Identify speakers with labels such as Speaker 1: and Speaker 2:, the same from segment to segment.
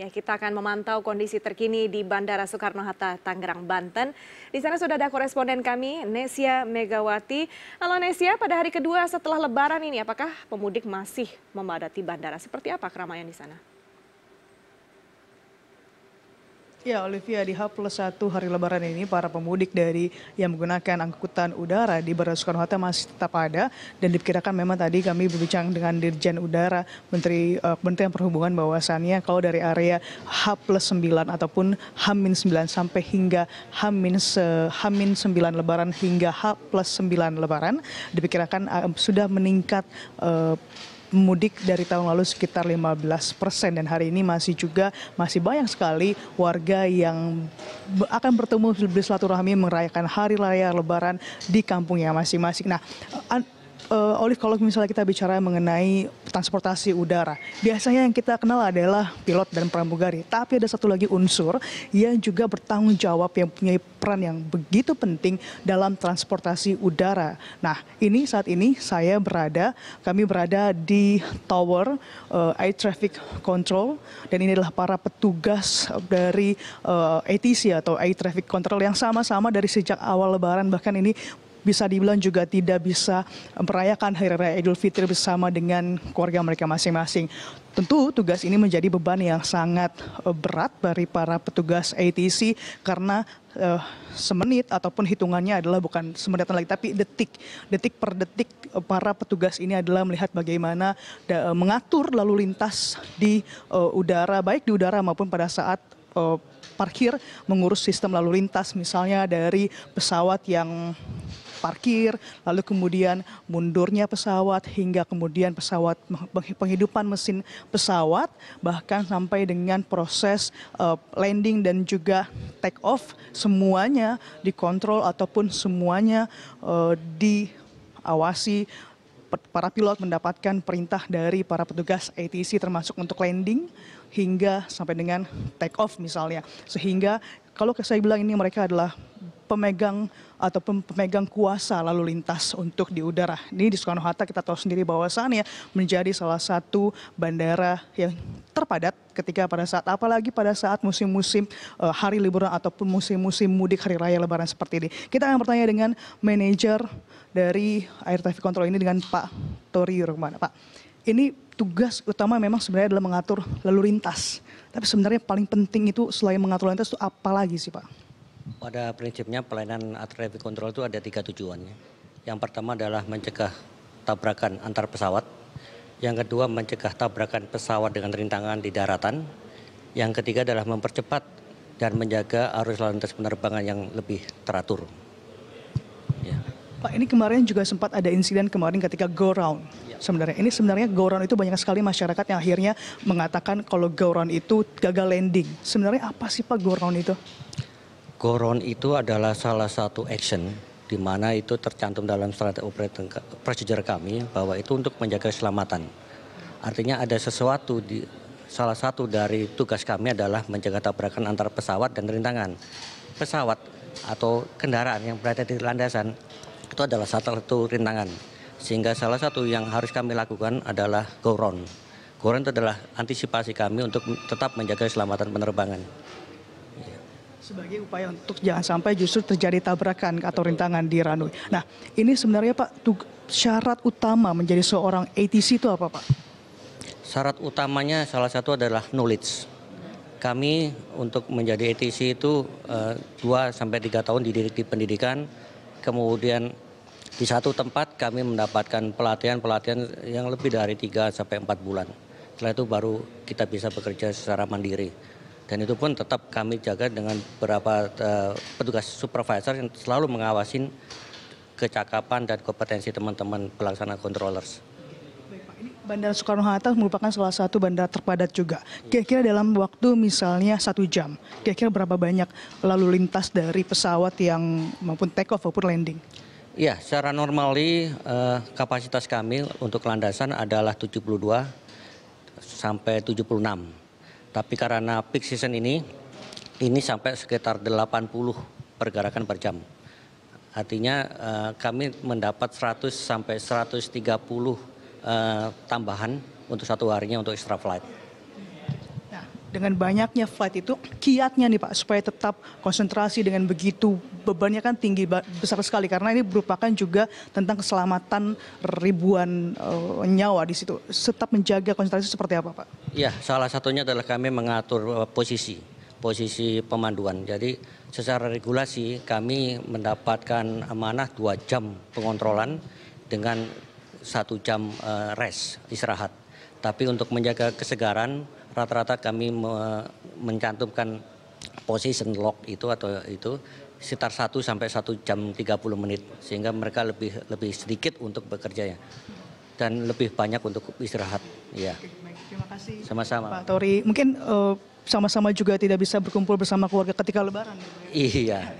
Speaker 1: Ya, kita akan memantau kondisi terkini di Bandara Soekarno-Hatta, Tangerang, Banten. Di sana sudah ada koresponden kami, Nesia Megawati. Halo Nesia, pada hari kedua setelah lebaran ini, apakah pemudik masih memadati bandara? Seperti apa keramaian di sana? Ya Olivia, di H plus 1 hari lebaran ini para pemudik dari yang menggunakan angkutan udara di Bandara Soekarno-Hatta masih tetap ada dan diperkirakan memang tadi kami berbincang dengan Dirjen Udara Menteri uh, Kementerian Perhubungan bahwasannya kalau dari area H plus 9 ataupun H min 9 sampai hingga H min, uh, H min 9 lebaran hingga H plus 9 lebaran diperkirakan uh, eh, sudah meningkat uh, mudik dari tahun lalu sekitar 15 persen dan hari ini masih juga masih banyak sekali warga yang akan bertemu bersilaturahmi merayakan hari raya Lebaran di kampungnya masing-masing. Nah, uh, Olive kalau misalnya kita bicara mengenai transportasi udara. Biasanya yang kita kenal adalah pilot dan pramugari, tapi ada satu lagi unsur yang juga bertanggung jawab yang punya peran yang begitu penting dalam transportasi udara. Nah, ini saat ini saya berada, kami berada di Tower uh, Air Traffic Control dan ini adalah para petugas eh, dari uh, eh, ATC atau Air Traffic Control yang sama-sama dari sejak awal lebaran bahkan ini bisa dibilang juga tidak bisa merayakan Hari Raya Idul Fitri bersama dengan keluarga mereka masing-masing. Tentu tugas ini menjadi beban yang sangat eh, berat bagi para petugas ATC karena uh, semenit ataupun hitungannya adalah bukan semenit lagi tapi detik detik per detik eh, para petugas ini adalah melihat bagaimana mengatur lalu lintas di uh, udara baik di udara maupun pada saat uh, parkir mengurus sistem lalu lintas misalnya dari pesawat yang parkir, lalu kemudian mundurnya pesawat hingga kemudian pesawat penghidupan mesin pesawat bahkan sampai dengan proses uh, landing dan juga take off semuanya dikontrol ataupun semuanya uh, diawasi para pilot mendapatkan perintah dari para petugas ATC termasuk untuk landing hingga sampai dengan take off misalnya. Sehingga kalau saya bilang ini mereka adalah pemegang atau pemegang kuasa lalu lintas untuk di udara. Ini di Soekarno Hatta kita tahu sendiri bahwasannya menjadi salah satu bandara yang terpadat ketika pada saat apalagi pada saat musim-musim eh, hari liburan ataupun musim-musim mudik hari raya lebaran seperti ini. Kita akan bertanya dengan manajer dari Air Traffic Control ini dengan Pak Tori Rumana. Pak, ini tugas utama memang sebenarnya adalah mengatur lalu lintas. Tapi sebenarnya paling penting itu selain mengatur lalu lintas itu apa lagi sih Pak?
Speaker 2: Pada prinsipnya pelayanan traffic control itu ada tiga tujuannya. Yang pertama adalah mencegah tabrakan antar pesawat. Yang kedua mencegah tabrakan pesawat dengan rintangan di daratan. Yang ketiga adalah mempercepat dan menjaga arus lalu lintas penerbangan yang lebih teratur.
Speaker 1: Ya. Pak, ini kemarin juga sempat ada insiden kemarin ketika go round. Ya. Sebenarnya ini sebenarnya go round itu banyak sekali masyarakat yang akhirnya mengatakan kalau go round itu gagal landing. Sebenarnya apa sih Pak go round itu?
Speaker 2: Goron itu adalah salah satu action di mana itu tercantum dalam strategi procedure kami bahwa itu untuk menjaga keselamatan. Artinya ada sesuatu di salah satu dari tugas kami adalah menjaga tabrakan antar pesawat dan rintangan. Pesawat atau kendaraan yang berada di landasan itu adalah salah satu rintangan. Sehingga salah satu yang harus kami lakukan adalah goron. Goron adalah antisipasi kami untuk tetap menjaga keselamatan penerbangan
Speaker 1: sebagai upaya untuk jangan sampai justru terjadi tabrakan atau rintangan di runway. Nah, ini sebenarnya Pak syarat utama menjadi seorang ATC itu apa Pak?
Speaker 2: Syarat utamanya salah satu adalah knowledge. Kami untuk menjadi ATC itu eh, dua uh, sampai tiga tahun dididik di pendidikan, kemudian di satu tempat kami mendapatkan pelatihan-pelatihan yang lebih dari 3 sampai 4 bulan. Setelah itu baru kita bisa bekerja secara mandiri. Dan itu pun tetap kami jaga dengan beberapa uh, petugas supervisor yang selalu mengawasin kecakapan dan kompetensi teman-teman pelaksana controllers.
Speaker 1: Bandara Soekarno-Hatta merupakan salah satu bandara terpadat juga. Kira-kira dalam waktu misalnya satu jam, kira-kira berapa banyak lalu lintas dari pesawat yang maupun take off maupun landing?
Speaker 2: Ya, secara normali eh, kapasitas kami untuk landasan adalah 72 sampai 76. Tapi karena peak season ini, ini sampai sekitar 80 pergerakan per jam. Artinya eh, kami mendapat 100 sampai 130 puluh eh, tambahan untuk satu harinya untuk extra flight
Speaker 1: dengan banyaknya flight itu kiatnya nih Pak supaya tetap konsentrasi dengan begitu bebannya kan tinggi besar sekali karena ini merupakan juga tentang keselamatan ribuan uh, nyawa di situ. Tetap menjaga konsentrasi seperti apa Pak?
Speaker 2: Iya, salah satunya adalah kami mengatur eh, posisi posisi pemanduan. Jadi secara regulasi kami mendapatkan amanah dua jam pengontrolan dengan satu jam uh, rest istirahat. Tapi untuk menjaga kesegaran rata-rata kami mencantumkan position lock itu atau itu sekitar 1 sampai 1 jam 30 menit sehingga mereka lebih lebih sedikit untuk bekerja ya dan lebih banyak untuk istirahat ya.
Speaker 1: Terima kasih.
Speaker 2: Sama-sama. Pak
Speaker 1: Tori, mungkin uh, sama-sama juga tidak bisa berkumpul bersama keluarga ketika lebaran.
Speaker 2: Iya.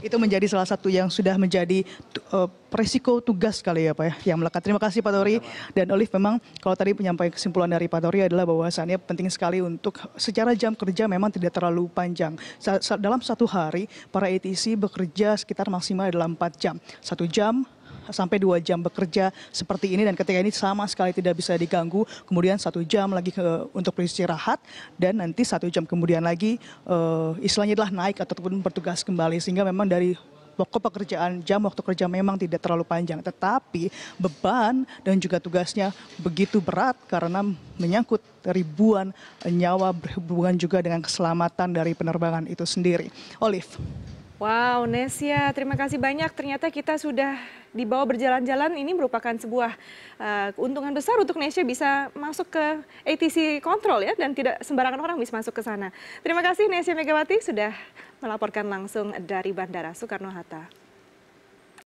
Speaker 1: Itu menjadi salah satu yang sudah menjadi uh, resiko tugas kali ya Pak ya yang melekat. Terima kasih Pak Tori dan Olive memang kalau tadi penyampaian kesimpulan dari Pak Tori adalah bahwasannya penting sekali untuk secara jam kerja memang tidak terlalu panjang. Sa dalam satu hari para ETC bekerja sekitar maksimal adalah 4 jam. Satu jam sampai dua jam bekerja seperti ini dan ketika ini sama sekali tidak bisa diganggu. Kemudian satu jam lagi ke, untuk beristirahat dan nanti satu jam kemudian lagi uh, istilahnya adalah naik ataupun bertugas kembali sehingga memang dari pokok pekerjaan jam waktu kerja memang tidak terlalu panjang, tetapi beban dan juga tugasnya begitu berat karena menyangkut ribuan nyawa berhubungan juga dengan keselamatan dari penerbangan itu sendiri. Olive. Wow, Nesya, terima kasih banyak. Ternyata kita sudah dibawa berjalan-jalan. Ini merupakan sebuah uh, keuntungan besar untuk Nesya bisa masuk ke ATC Control ya, dan tidak sembarangan orang bisa masuk ke sana. Terima kasih Nesya Megawati sudah melaporkan langsung dari Bandara Soekarno-Hatta.